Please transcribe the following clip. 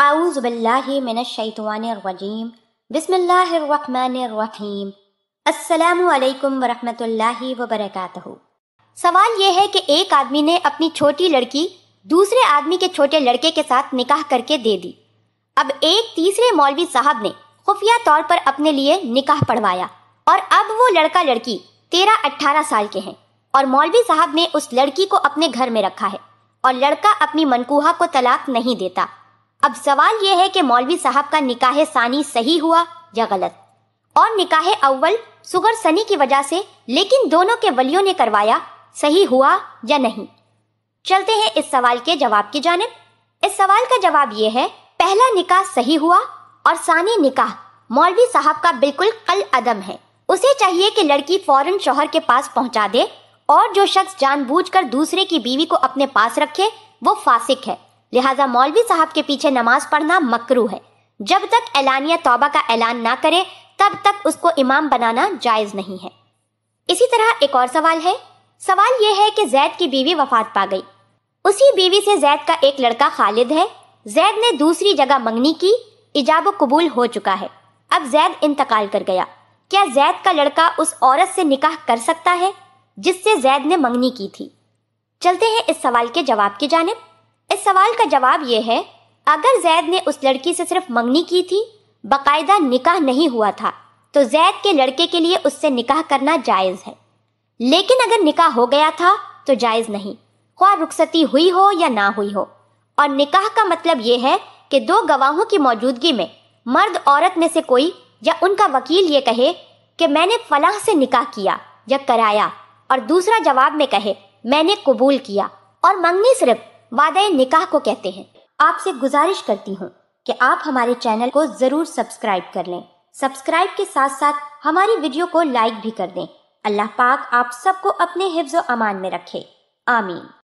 आऊज़बिल्लाशतवानरजीम बसमीम असलकम वरहमतुल्लाहि वबरकatuh सवाल यह है कि एक आदमी ने अपनी छोटी लड़की दूसरे आदमी के छोटे लड़के के साथ निकाह करके दे दी अब एक तीसरे मौलवी साहब ने खुफिया तौर पर अपने लिए निकाह पढ़वाया और अब वो लड़का लड़की तेरह अट्ठारह साल के हैं और मौलवी साहब ने उस लड़की को अपने घर में रखा है और लड़का अपनी मनकूहा को तलाक नहीं देता अब सवाल यह है कि मौलवी साहब का निकाह सानी सही हुआ या गलत और निकाह अव्वल सुगर सनी की वजह से लेकिन दोनों के वलियों ने करवाया सही हुआ या नहीं चलते हैं इस सवाल के जवाब की जानब इस सवाल का जवाब यह है पहला निकाह सही हुआ और सानी निकाह मौलवी साहब का बिल्कुल कल अदम है उसे चाहिए कि लड़की फौरन शोहर के पास पहुंचा दे और जो शख्स जानबूझकर दूसरे की बीवी को अपने पास रखे वो फासिक है लिहाजा मौलवी साहब के पीछे नमाज पढ़ना मकरू है जब तक एलानिया तौबा का ऐलान ना करे तब तक उसको इमाम बनाना जायज नहीं है इसी तरह एक और सवाल है सवाल यह है कि जैद की बीवी वफात पा गई उसी बीवी से जैद का एक लड़का खालिद है जैद ने दूसरी जगह मंगनी की इजाब कबूल हो चुका है अब जैद इंतकाल कर गया क्या जैद का लड़का उस औरत से निकाह कर सकता है जिससे जैद ने मंगनी की थी चलते हैं इस सवाल के जवाब की जानब इस सवाल का जवाब यह है अगर जैद ने उस लड़की से सिर्फ मंगनी की थी बाकायदा निकाह नहीं हुआ था तो जैद के लड़के के लिए उससे निकाह करना जायज़ है लेकिन अगर निकाह हो गया था तो जायज़ नहीं ख्वा रुखसती हुई हो या ना हुई हो और निकाह का मतलब ये है कि दो गवाहों की मौजूदगी में मर्द औरत में से कोई या उनका वकील ये कहे कि मैंने फलाह से निकाह किया या कराया और दूसरा जवाब में कहे मैंने कबूल किया और मंगनी सिर्फ वादे निकाह को कहते हैं आपसे गुजारिश करती हूँ कि आप हमारे चैनल को जरूर सब्सक्राइब कर लें सब्सक्राइब के साथ साथ हमारी वीडियो को लाइक भी कर दें अल्लाह पाक आप सबको अपने हिफ्ज अमान में रखे आमीन